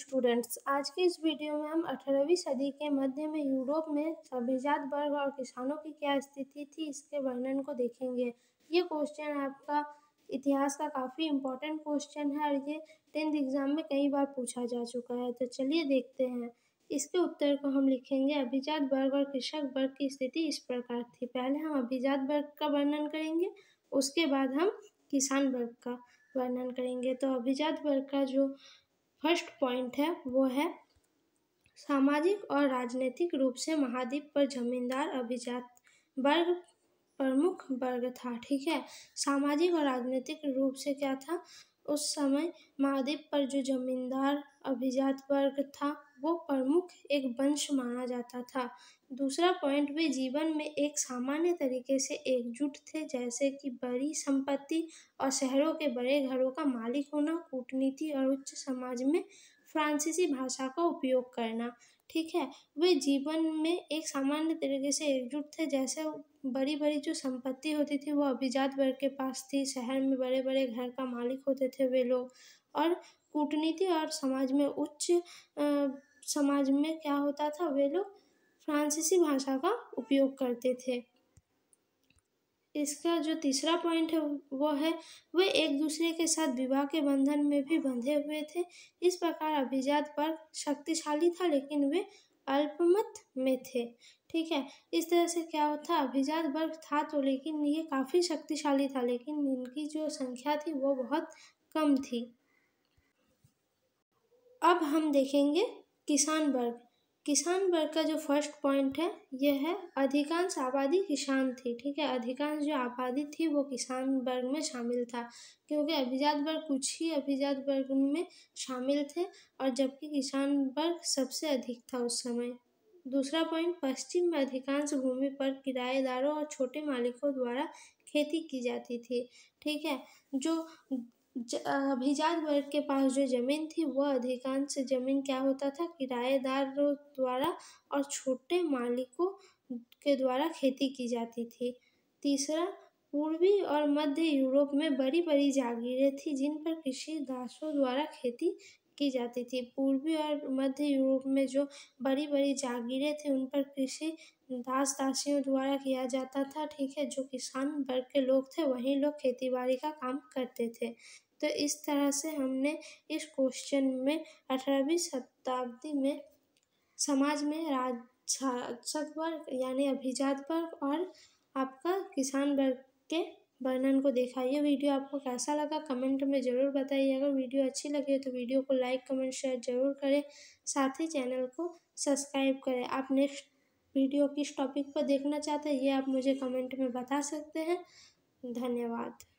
students आज के इस वीडियो में हम अठारहवीं सदी के मध्य में यूरोप में सभ्यजात वर्ग और किसानों की क्या स्थिति थी इसके वर्णन को देखेंगे ये क्वेश्चन आपका इतिहास का काफ़ी इम्पोर्टेंट क्वेश्चन है और ये टेंथ एग्जाम में कई बार पूछा जा चुका है तो चलिए देखते हैं इसके उत्तर को हम लिखेंगे अभिजात वर्ग और कृषक वर्ग की स्थिति इस प्रकार थी पहले हम अभिजात वर्ग का वर्णन करेंगे उसके बाद हम किसान वर्ग का वर्णन करेंगे तो अभिजात वर्ग का जो फर्स्ट पॉइंट है वो है सामाजिक और राजनीतिक रूप से महाद्वीप पर जमींदार अभिजात वर्ग प्रमुख वर्ग था ठीक है सामाजिक और राजनीतिक रूप से क्या था उस समय महाद्वीप पर जो जमींदार अभिजात वर्ग था वो प्रमुख एक वंश माना जाता था दूसरा पॉइंट वे जीवन में एक सामान्य तरीके से एकजुट थे जैसे कि बड़ी संपत्ति और शहरों के बड़े घरों का मालिक होना कूटनीति और उच्च समाज में फ्रांसीसी भाषा का उपयोग करना ठीक है वे जीवन में एक सामान्य तरीके से एकजुट थे जैसे बड़ी बड़ी जो संपत्ति होती थी वो अभिजात वर्ग के पास थी शहर में बड़े बड़े घर का मालिक होते थे वे लोग और कूटनीति और समाज में उच्च समाज में क्या होता था वे लोग फ्रांसीसी भाषा का उपयोग करते थे इसका जो तीसरा पॉइंट है वो है वे एक दूसरे के साथ विवाह के बंधन में भी बंधे हुए थे इस प्रकार अभिजात पर शक्तिशाली था लेकिन वे अल्पमत में थे ठीक है इस तरह से क्या होता अभिजात वर्ग था तो लेकिन ये काफ़ी शक्तिशाली था लेकिन इनकी जो संख्या थी वो बहुत कम थी अब हम देखेंगे किसान वर्ग किसान वर्ग का जो फर्स्ट पॉइंट है यह है अधिकांश आबादी किसान थी ठीक है अधिकांश जो आबादी थी वो किसान वर्ग में शामिल था क्योंकि अभिजात वर्ग कुछ ही अभिजात वर्ग में शामिल थे और जबकि किसान वर्ग सबसे अधिक था उस समय दूसरा पॉइंट पश्चिम में अधिकांश भूमि पर किराएदारों और छोटे मालिकों द्वारा खेती की जाती थी ठीक है जो अभिजात वर्ग के पास जो ज़मीन थी वह अधिकांश ज़मीन क्या होता था किराएदारों द्वारा और छोटे मालिकों के द्वारा खेती की जाती थी तीसरा पूर्वी और मध्य यूरोप में बड़ी बड़ी जागीरें थी जिन पर कृषि दासों द्वारा खेती की जाती थी पूर्वी और मध्य यूरोप में जो बड़ी बड़ी जागीरें थी उन पर कृषि दास दासियों द्वारा किया जाता था ठीक है जो किसान वर्ग के लोग थे वही लोग खेती बाड़ी का काम करते थे तो इस तरह से हमने इस क्वेश्चन में अठारहवीं शताब्दी में समाज में राजक वर्ग यानी अभिजात वर्ग और आपका किसान वर्ग के वर्णन को देखा ये वीडियो आपको कैसा लगा कमेंट में ज़रूर बताइए अगर वीडियो अच्छी लगी तो वीडियो को लाइक कमेंट शेयर ज़रूर करें साथ ही चैनल को सब्सक्राइब करें आप नेक्स्ट वीडियो किस टॉपिक पर देखना चाहते हैं ये आप मुझे कमेंट में बता सकते हैं धन्यवाद